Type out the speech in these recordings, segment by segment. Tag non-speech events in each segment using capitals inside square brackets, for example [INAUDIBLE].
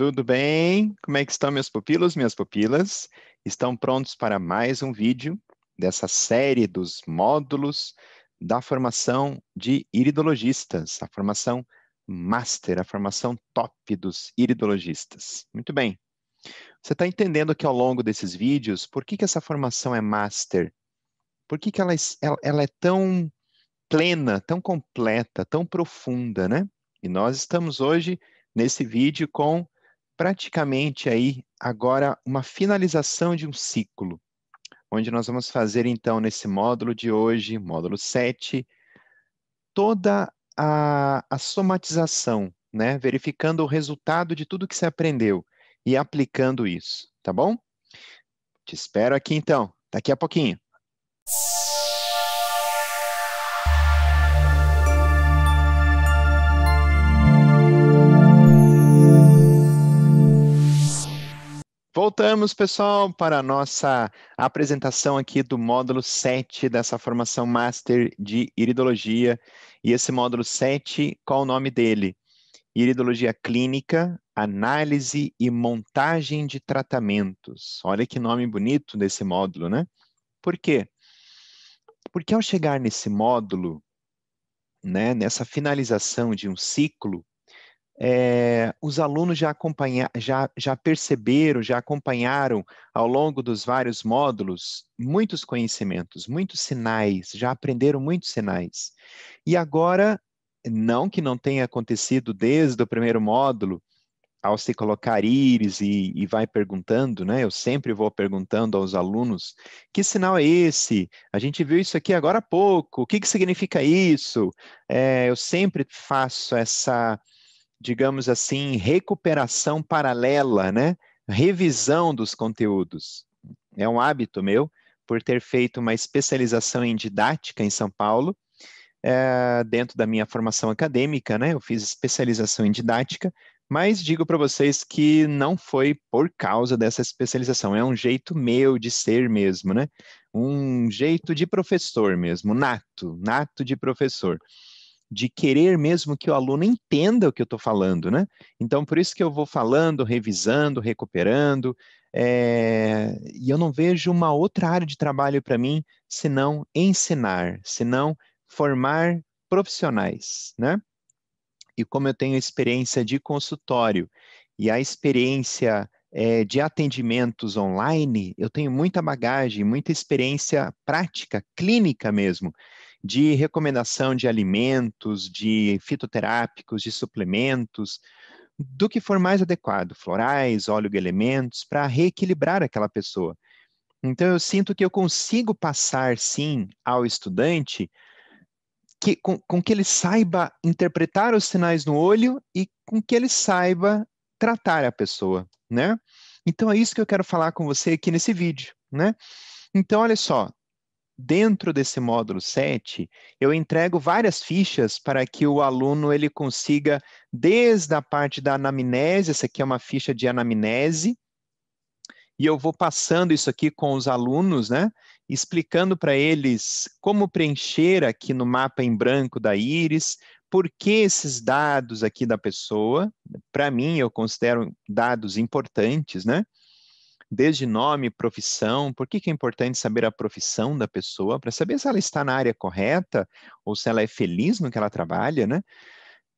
Tudo bem? Como é que estão meus pupilos, minhas pupilas? Estão prontos para mais um vídeo dessa série dos módulos da formação de iridologistas, a formação master, a formação top dos iridologistas. Muito bem. Você está entendendo que ao longo desses vídeos, por que, que essa formação é master? Por que, que ela, ela, ela é tão plena, tão completa, tão profunda, né? E nós estamos hoje nesse vídeo com praticamente aí agora uma finalização de um ciclo, onde nós vamos fazer então nesse módulo de hoje, módulo 7, toda a, a somatização, né? verificando o resultado de tudo que você aprendeu e aplicando isso, tá bom? Te espero aqui então, daqui a pouquinho. Voltamos, pessoal, para a nossa apresentação aqui do módulo 7 dessa formação Master de Iridologia. E esse módulo 7, qual o nome dele? Iridologia Clínica, Análise e Montagem de Tratamentos. Olha que nome bonito desse módulo, né? Por quê? Porque ao chegar nesse módulo, né, nessa finalização de um ciclo, é, os alunos já, já, já perceberam, já acompanharam ao longo dos vários módulos muitos conhecimentos, muitos sinais, já aprenderam muitos sinais. E agora, não que não tenha acontecido desde o primeiro módulo, ao se colocar íris e, e, vai perguntando, né? Eu sempre vou perguntando aos alunos: que sinal é esse? A gente viu isso aqui agora há pouco, o que, que significa isso? É, eu sempre faço essa digamos assim, recuperação paralela, né? Revisão dos conteúdos. É um hábito meu, por ter feito uma especialização em didática em São Paulo, é, dentro da minha formação acadêmica, né? Eu fiz especialização em didática, mas digo para vocês que não foi por causa dessa especialização, é um jeito meu de ser mesmo, né? Um jeito de professor mesmo, nato, nato de professor de querer mesmo que o aluno entenda o que eu estou falando, né? Então, por isso que eu vou falando, revisando, recuperando, é... e eu não vejo uma outra área de trabalho para mim senão ensinar, senão formar profissionais, né? E como eu tenho experiência de consultório e a experiência é, de atendimentos online, eu tenho muita bagagem, muita experiência prática, clínica mesmo de recomendação de alimentos, de fitoterápicos, de suplementos, do que for mais adequado, florais, óleo de elementos, para reequilibrar aquela pessoa. Então, eu sinto que eu consigo passar, sim, ao estudante que, com, com, que ele saiba interpretar os sinais no olho e com que ele saiba tratar a pessoa, né? Então, é isso que eu quero falar com você aqui nesse vídeo, né? Então, olha só, dentro desse módulo 7, eu entrego várias fichas para que o aluno ele consiga, desde a parte da anamnese, essa aqui é uma ficha de anamnese, e eu vou passando isso aqui com os alunos, né? Explicando para eles como preencher aqui no mapa em branco da íris, por que esses dados aqui da pessoa, para mim eu considero dados importantes, né? desde nome, profissão, por que, que é importante saber a profissão da pessoa, para saber se ela está na área correta ou se ela é feliz no que ela trabalha, né?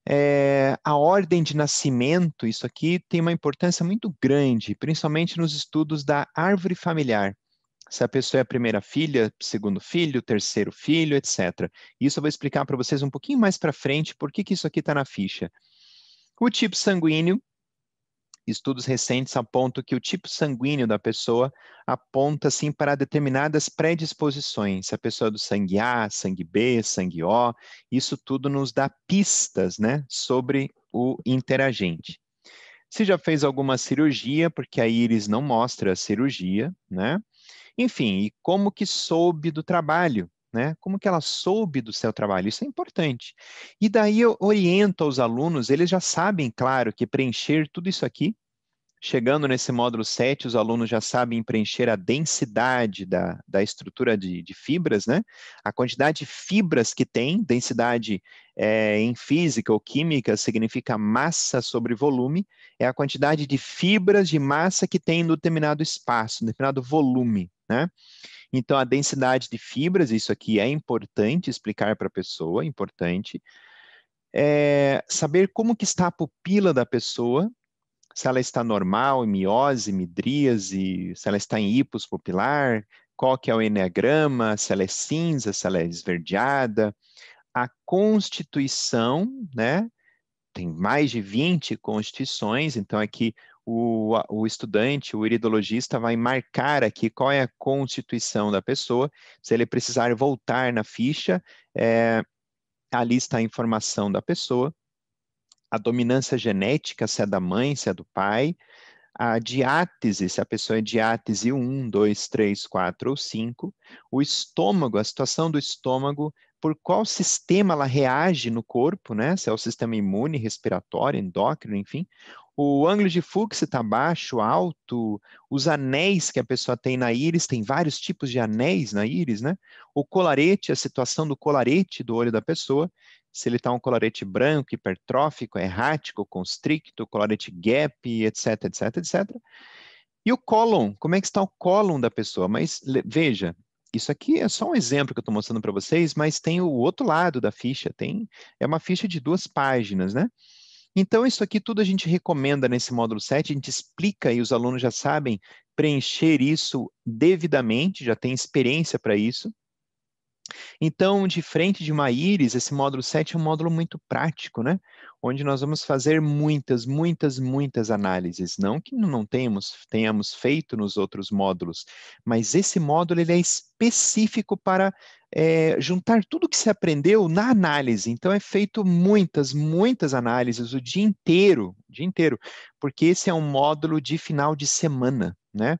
É, a ordem de nascimento, isso aqui tem uma importância muito grande, principalmente nos estudos da árvore familiar. Se a pessoa é a primeira filha, segundo filho, terceiro filho, etc. Isso eu vou explicar para vocês um pouquinho mais para frente, por que, que isso aqui está na ficha. O tipo sanguíneo, Estudos recentes apontam que o tipo sanguíneo da pessoa aponta sim para determinadas predisposições. Se a pessoa é do sangue A, sangue B, sangue O, isso tudo nos dá pistas, né, sobre o interagente. Se já fez alguma cirurgia, porque a íris não mostra a cirurgia, né? Enfim, e como que soube do trabalho? né? Como que ela soube do seu trabalho? Isso é importante. E daí eu oriento aos alunos, eles já sabem, claro, que preencher tudo isso aqui, chegando nesse módulo 7, os alunos já sabem preencher a densidade da, da estrutura de, de fibras, né? A quantidade de fibras que tem, densidade é, em física ou química significa massa sobre volume, é a quantidade de fibras de massa que tem em determinado espaço, em determinado volume, né? Então, a densidade de fibras, isso aqui é importante explicar para a pessoa, importante. É saber como que está a pupila da pessoa, se ela está normal, miose, midríase, se ela está em hipos pupilar, qual que é o eneagrama, se ela é cinza, se ela é esverdeada, a constituição, né? Tem mais de 20 constituições, então aqui é o, o estudante, o iridologista, vai marcar aqui qual é a constituição da pessoa. Se ele precisar voltar na ficha, é, ali está a informação da pessoa. A dominância genética, se é da mãe, se é do pai. A diátese, se a pessoa é diátese 1, 2, 3, 4 ou 5. O estômago, a situação do estômago, por qual sistema ela reage no corpo, né? Se é o sistema imune, respiratório, endócrino, enfim, o ângulo de Fuchs está baixo, alto, os anéis que a pessoa tem na íris, tem vários tipos de anéis na íris, né? O colarete, a situação do colarete do olho da pessoa, se ele está um colarete branco, hipertrófico, errático, constricto, colarete gap, etc, etc, etc. E o cólon, como é que está o cólon da pessoa? Mas veja, isso aqui é só um exemplo que eu estou mostrando para vocês, mas tem o outro lado da ficha, tem é uma ficha de duas páginas, né? Então, isso aqui tudo a gente recomenda nesse módulo 7, a gente explica e os alunos já sabem preencher isso devidamente, já tem experiência para isso. Então, de frente de uma íris, esse módulo 7 é um módulo muito prático, né? Onde nós vamos fazer muitas, muitas, muitas análises. Não que não tenhamos, tenhamos feito nos outros módulos, mas esse módulo ele é específico para é, juntar tudo que se aprendeu na análise. Então, é feito muitas, muitas análises o dia inteiro, o dia inteiro, porque esse é um módulo de final de semana, né?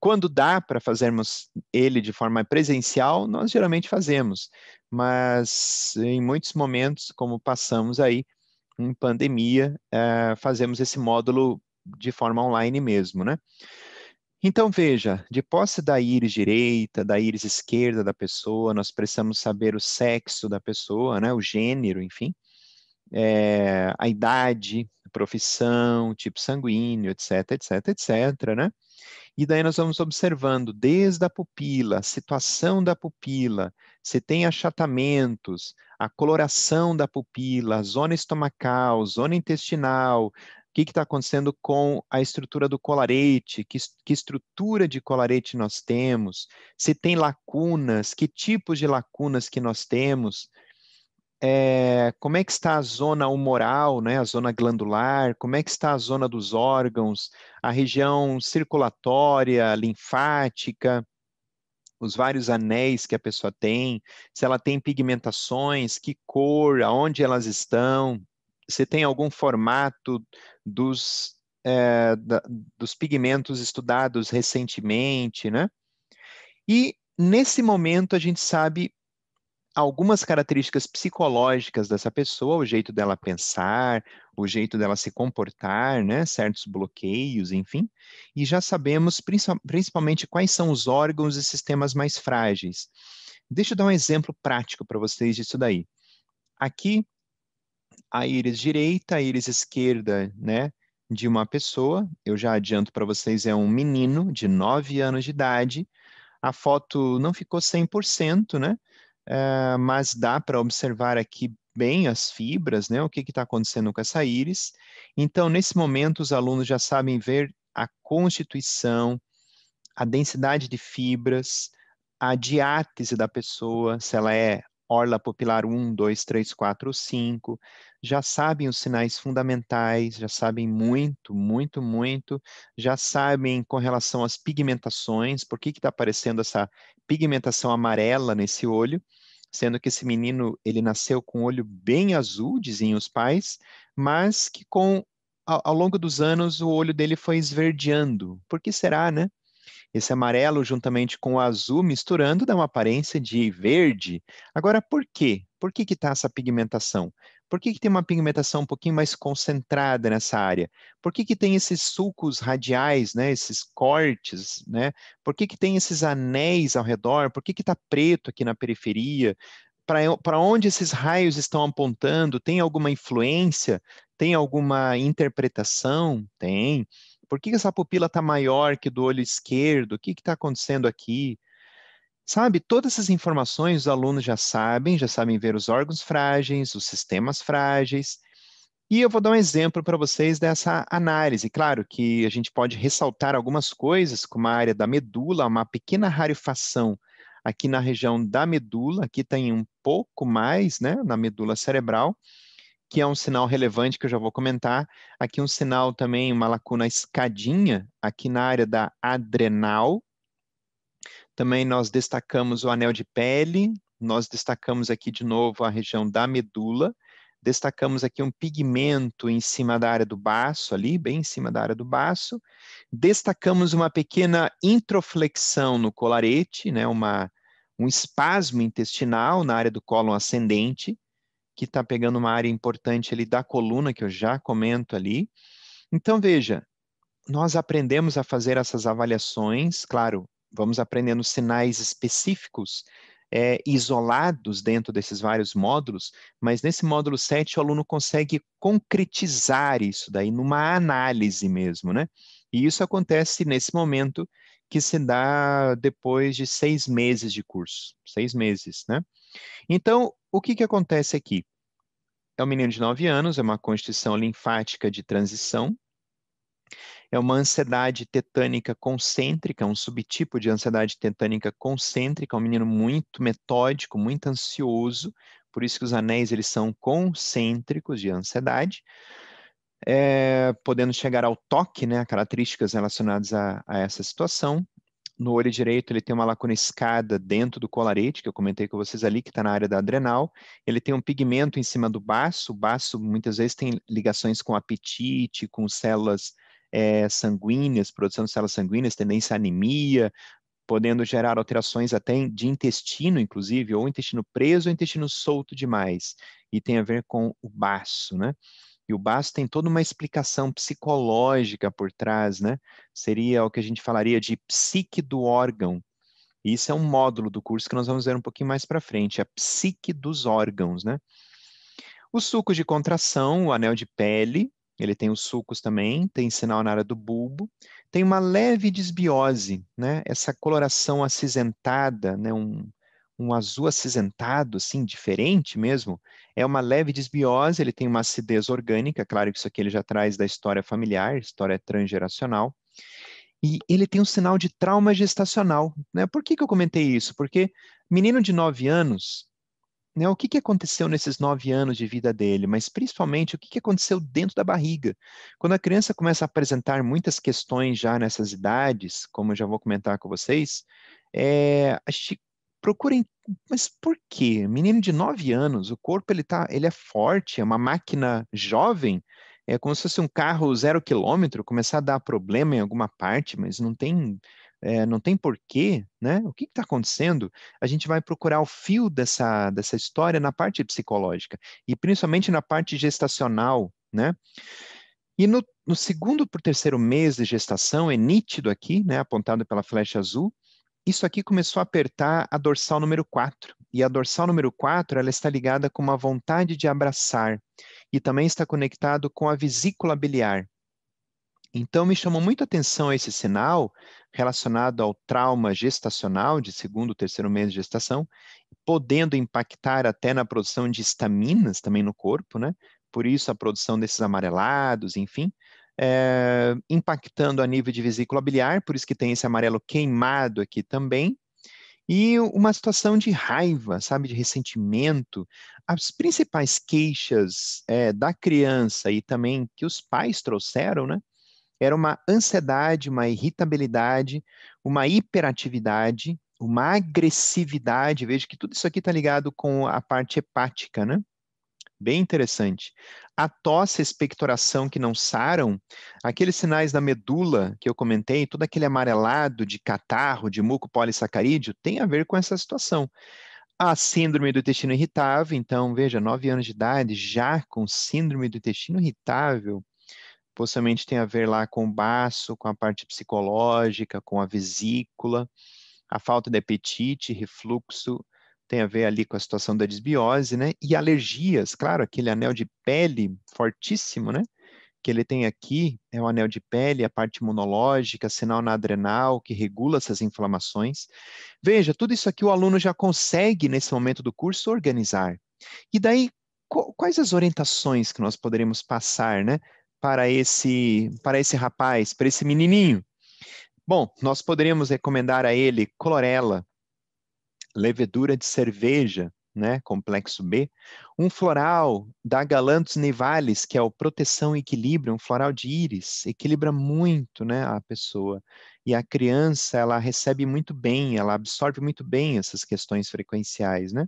Quando dá para fazermos ele de forma presencial, nós geralmente fazemos, mas em muitos momentos, como passamos aí em pandemia, eh, fazemos esse módulo de forma online mesmo, né? Então veja, de posse da íris direita, da íris esquerda da pessoa, nós precisamos saber o sexo da pessoa, né? O gênero, enfim, é, a idade, a profissão, tipo sanguíneo, etc, etc, etc, né? E daí nós vamos observando desde a pupila, a situação da pupila, se tem achatamentos, a coloração da pupila, a zona estomacal, zona intestinal, o que está acontecendo com a estrutura do colarete, que, que, estrutura de colarete nós temos, se tem lacunas, que tipos de lacunas que nós temos é, como é que está a zona humoral, né, a zona glandular, como é que está a zona dos órgãos, a região circulatória, linfática, os vários anéis que a pessoa tem, se ela tem pigmentações, que cor, aonde elas estão, se tem algum formato dos, é, da, dos pigmentos estudados recentemente, né? E nesse momento a gente sabe algumas características psicológicas dessa pessoa, o jeito dela pensar, o jeito dela se comportar, né? certos bloqueios, enfim, e já sabemos principalmente quais são os órgãos e sistemas mais frágeis. Deixa eu dar um exemplo prático para vocês disso daí. Aqui, a íris direita, a íris esquerda, né, de uma pessoa, eu já adianto para vocês, é um menino de 9 anos de idade. A foto não ficou 100%, né? Ah, mas dá para observar aqui bem as fibras, né? O que está acontecendo com essa íris. Então, nesse momento, os alunos já sabem ver a constituição, a densidade de fibras, a diátese da pessoa, se ela é orla pupilar 1, 2, 3, 4 ou 5, já sabem os sinais fundamentais, já sabem muito, muito, muito, já sabem com relação às pigmentações, por que está aparecendo essa pigmentação amarela nesse olho, sendo que esse menino ele nasceu com o olho bem azul, dizem os pais, mas que com ao, ao longo dos anos o olho dele foi esverdeando. Por que será, né? Esse amarelo juntamente com o azul misturando dá uma aparência de verde. Agora, por quê? Por que está essa pigmentação? Por que, que, tem uma pigmentação um pouquinho mais concentrada nessa área? Por que, que tem esses sulcos radiais, né? esses cortes? Né? Por que, que tem esses anéis ao redor? Por que está preto aqui na periferia? Para onde esses raios estão apontando? Tem alguma influência? Tem alguma interpretação? Tem. Por que, que essa pupila está maior que do olho esquerdo? O que está acontecendo aqui? Sabe, todas essas informações os alunos já sabem, já sabem ver os órgãos frágeis, os sistemas frágeis. E eu vou dar um exemplo para vocês dessa análise. Claro que a gente pode ressaltar algumas coisas, como a área da medula, uma pequena rarefação aqui na região da medula, aqui tem um pouco mais, né, na medula cerebral, que é um sinal relevante que eu já vou comentar. Aqui um sinal também, uma lacuna escadinha, aqui na área da adrenal, também nós destacamos o anel de pele, nós destacamos aqui de novo a região da medula, destacamos aqui um pigmento em cima da área do baço, ali, bem em cima da área do baço. Destacamos uma pequena introflexão no colarete, né, uma, um espasmo intestinal na área do cólon ascendente, que está pegando uma área importante ali da coluna, que eu já comento ali. Então, veja, nós aprendemos a fazer essas avaliações, claro, vamos aprendendo sinais específicos é, isolados dentro desses vários módulos, mas nesse módulo 7 o aluno consegue concretizar isso daí numa análise mesmo, né? E isso acontece nesse momento que se dá depois de seis meses de curso, seis meses, né? Então, o que, que acontece aqui? É um menino de 9 anos, é uma constituição linfática de transição, é uma ansiedade tetânica concêntrica, um subtipo de ansiedade tetânica concêntrica, um menino muito metódico, muito ansioso, por isso que os anéis eles são concêntricos de ansiedade, é, podendo chegar ao toque, né, características relacionadas a, a essa situação. No olho direito, ele tem uma lacuna escada dentro do colarete, que eu comentei com vocês ali, que está na área da adrenal. Ele tem um pigmento em cima do baço. O baço, muitas vezes, tem ligações com apetite, com células é, sanguíneas, produção de células sanguíneas, tendência à anemia, podendo gerar alterações até de intestino, inclusive, ou intestino preso ou intestino solto demais, e tem a ver com o baço, né? E o baço tem toda uma explicação psicológica por trás, né? Seria o que a gente falaria de psique do órgão. E isso é um módulo do curso que nós vamos ver um pouquinho mais para frente, é a psique dos órgãos, né? Os sucos de contração, o anel de pele, ele tem os sulcos também, tem sinal na área do bulbo, tem uma leve desbiose, né? Essa coloração acinzentada, né? Um, um azul acinzentado, assim, diferente mesmo, é uma leve desbiose, ele tem uma acidez orgânica, claro que isso aqui ele já traz da história familiar, história transgeracional, e ele tem um sinal de trauma gestacional. Né? Por que, que eu comentei isso? Porque menino de 9 anos, né, o que, que aconteceu nesses nove anos de vida dele, mas principalmente o que, que aconteceu dentro da barriga. Quando a criança começa a apresentar muitas questões já nessas idades, como eu já vou comentar com vocês, é, a gente procurem, mas por quê? Menino de nove anos, o corpo ele tá, ele é forte, é uma máquina jovem, é como se fosse um carro zero quilômetro, começar a dar problema em alguma parte, mas não tem é, não tem porquê, né? O que está acontecendo? A gente vai procurar o fio dessa, dessa história na parte psicológica e principalmente na parte gestacional, né? E no, no segundo o terceiro mês de gestação, é nítido aqui, né, apontado pela flecha azul, isso aqui começou a apertar a dorsal número 4. E a dorsal número 4 ela está ligada com uma vontade de abraçar e também está conectado com a vesícula biliar. Então, me chamou muito atenção esse sinal relacionado ao trauma gestacional de segundo ou terceiro mês de gestação, podendo impactar até na produção de estaminas também no corpo, né? Por isso a produção desses amarelados, enfim, é, impactando a nível de vesícula biliar, por isso que tem esse amarelo queimado aqui também, e uma situação de raiva, sabe, de ressentimento. As principais queixas é, da criança e também que os pais trouxeram, né? era uma ansiedade, uma irritabilidade, uma hiperatividade, uma agressividade. Veja que tudo isso aqui está ligado com a parte hepática, né? Bem interessante. A tosse, a expectoração que não saram, aqueles sinais da medula que eu comentei, todo aquele amarelado de catarro, de muco polissacarídeo, tem a ver com essa situação. A síndrome do intestino irritável, então, veja, 9 anos de idade, já com síndrome do intestino irritável, possivelmente tipo, tem a ver lá com o baço, com a parte psicológica, com a vesícula, a falta de apetite, refluxo, tem a ver ali com a situação da desbiose, né? E alergias, claro, aquele anel de pele fortíssimo, né? Que ele tem aqui é o anel de pele, a parte imunológica, sinal na adrenal, que regula essas inflamações. Veja, tudo isso aqui o aluno já consegue, nesse momento do curso, organizar. E daí, quais as orientações que nós poderemos passar, né? para esse, para esse rapaz, para esse menininho? Bom, nós poderíamos recomendar a ele clorela, levedura de cerveja, né, complexo B, um floral da Galanthus nivalis, que é o Proteção e Equilíbrio, um floral de íris, equilibra muito, né, a pessoa. E a criança, ela recebe muito bem, ela absorve muito bem essas questões frequenciais, né?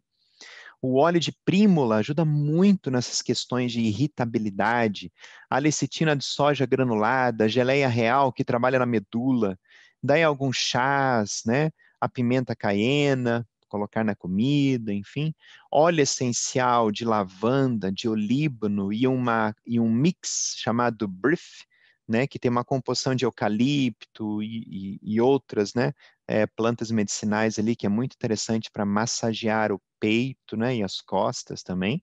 O óleo de prímula ajuda muito nessas questões de irritabilidade. A lecitina de soja granulada, geleia real que trabalha na medula. Daí alguns chás, né? A pimenta caiena, colocar na comida, enfim. Óleo essencial de lavanda, de olíbano e, uma, e um mix chamado brief, né, que tem uma composição de eucalipto e, e, e outras, né, é, plantas medicinais ali, que é muito interessante para massagear o peito né, e as costas também.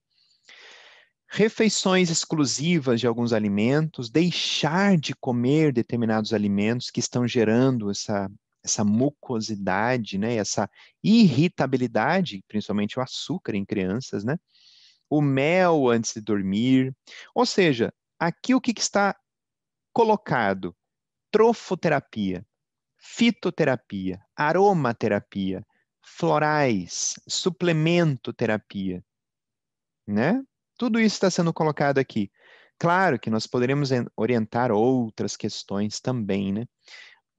Refeições exclusivas de alguns alimentos, deixar de comer determinados alimentos que estão gerando essa, essa mucosidade, né, essa irritabilidade, principalmente o açúcar em crianças, né? o mel antes de dormir. Ou seja, aqui o que, que está colocado? Trofoterapia, fitoterapia, aromaterapia, florais, suplementoterapia, né? Tudo isso está sendo colocado aqui. Claro que nós poderemos orientar outras questões também, né?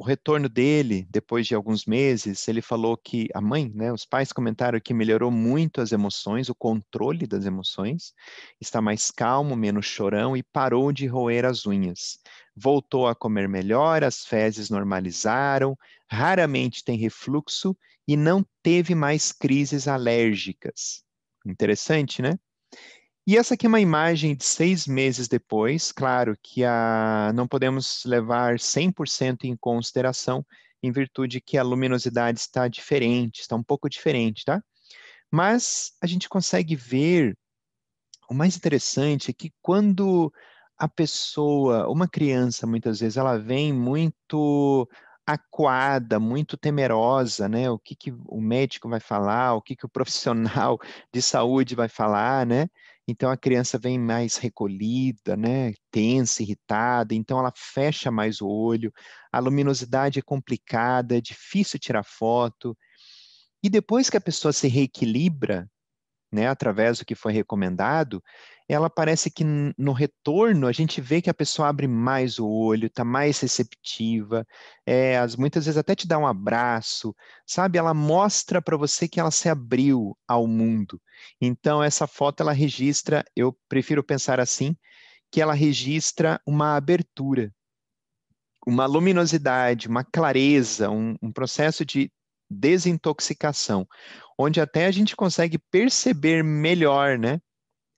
O retorno dele, depois de alguns meses, ele falou que a mãe, né, os pais comentaram que melhorou muito as emoções, o controle das emoções, está mais calmo, menos chorão e parou de roer as unhas voltou a comer melhor, as fezes normalizaram, raramente tem refluxo e não teve mais crises alérgicas. Interessante, né? E essa aqui é uma imagem de seis meses depois, claro que a, não podemos levar 100% em consideração, em virtude que a luminosidade está diferente, está um pouco diferente, tá? Mas a gente consegue ver, o mais interessante é que quando a pessoa, uma criança, muitas vezes, ela vem muito aquada, muito temerosa, né? O que, que o médico vai falar, o que, que o [LAUGHS] profissional de saúde vai falar, né? Então a criança vem mais recolhida, né? Tensa, irritada, então ela fecha mais o olho, a luminosidade é complicada, é difícil tirar foto. E depois que a pessoa se reequilibra, né, através do que foi recomendado, ela parece que no retorno a gente vê que a pessoa abre mais o olho, está mais receptiva, é, as, muitas vezes até te dá um abraço, sabe? Ela mostra para você que ela se abriu ao mundo. Então, essa foto ela registra, eu prefiro pensar assim, que ela registra uma abertura, uma luminosidade, uma clareza, um, um processo de desintoxicação, onde até a gente consegue perceber melhor, né?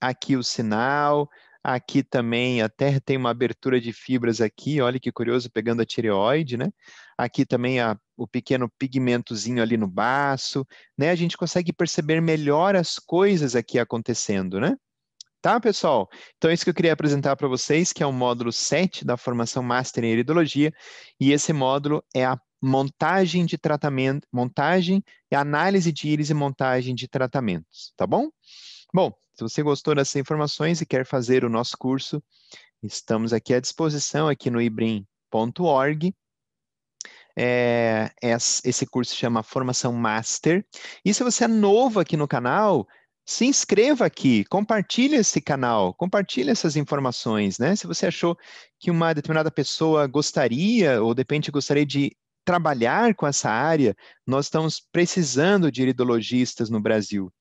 Aqui o sinal, aqui também até tem uma abertura de fibras aqui, olha que curioso, pegando a tireoide, né? Aqui também a, o pequeno pigmentozinho ali no baço, né? A gente consegue perceber melhor as coisas aqui acontecendo, né? Tá, pessoal? Então, é isso que eu queria apresentar para vocês, que é o módulo 7 da formação Master em Iridologia, e esse módulo é a montagem de tratamento, montagem e análise de íris e montagem de tratamentos, tá bom? Bom, se você gostou dessas informações e quer fazer o nosso curso, estamos aqui à disposição aqui no ibrim.org. É, é, esse curso chama Formação Master. E se você é novo aqui no canal, se inscreva aqui, compartilhe esse canal, compartilhe essas informações, né? Se você achou que uma determinada pessoa gostaria, ou de repente gostaria de trabalhar com essa área, nós estamos precisando de iridologistas no Brasil.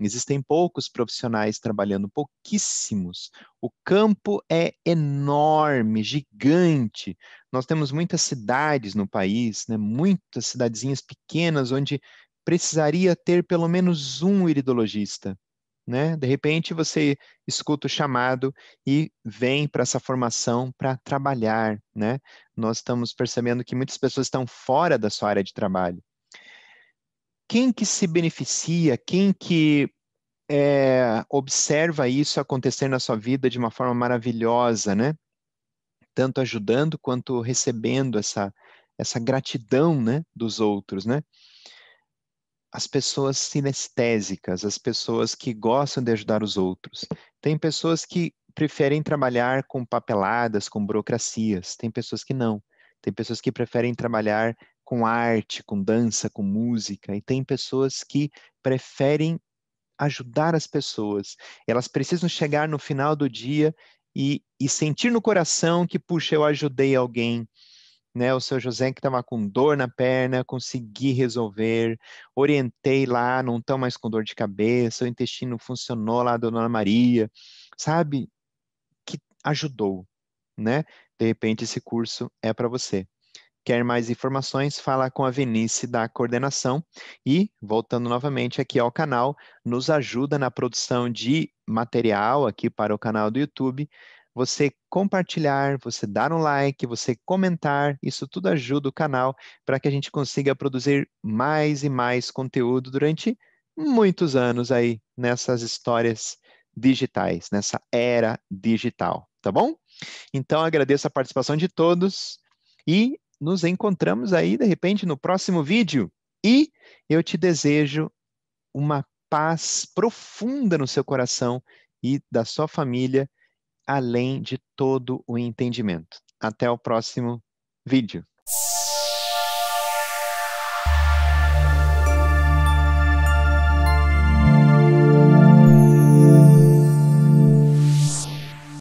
Existem poucos profissionais trabalhando, pouquíssimos. O campo é enorme, gigante. Nós temos muitas cidades no país, né? muitas cidadezinhas pequenas, onde precisaria ter pelo menos um iridologista né? De repente você escuta o chamado e vem para essa formação para trabalhar, né? Nós estamos percebendo que muitas pessoas estão fora da sua área de trabalho. Quem que se beneficia, quem que é, observa isso acontecer na sua vida de uma forma maravilhosa, né? Tanto ajudando quanto recebendo essa, essa gratidão, né, dos outros, né? as pessoas sinestésicas, as pessoas que gostam de ajudar os outros. Tem pessoas que preferem trabalhar com papeladas, com burocracias, tem pessoas que não. Tem pessoas que preferem trabalhar com arte, com dança, com música, e tem pessoas que preferem ajudar as pessoas. Elas precisam chegar no final do dia e, e sentir no coração que, puxa, eu ajudei alguém, né? O seu José que estava com dor na perna, consegui resolver, orientei lá, não estão mais com dor de cabeça, o intestino funcionou lá, dona Maria, sabe? Que ajudou, né? De repente esse curso é para você. Quer mais informações? Fala com a Venice da coordenação e voltando novamente aqui ao canal, nos ajuda na produção de material aqui para o canal do YouTube, você compartilhar, você dar um like, você comentar, isso tudo ajuda o canal para que a gente consiga produzir mais e mais conteúdo durante muitos anos aí nessas histórias digitais, nessa era digital, tá bom? Então agradeço a participação de todos e nos encontramos aí de repente no próximo vídeo e eu te desejo uma paz profunda no seu coração e da sua família além de todo o entendimento. Até o próximo vídeo.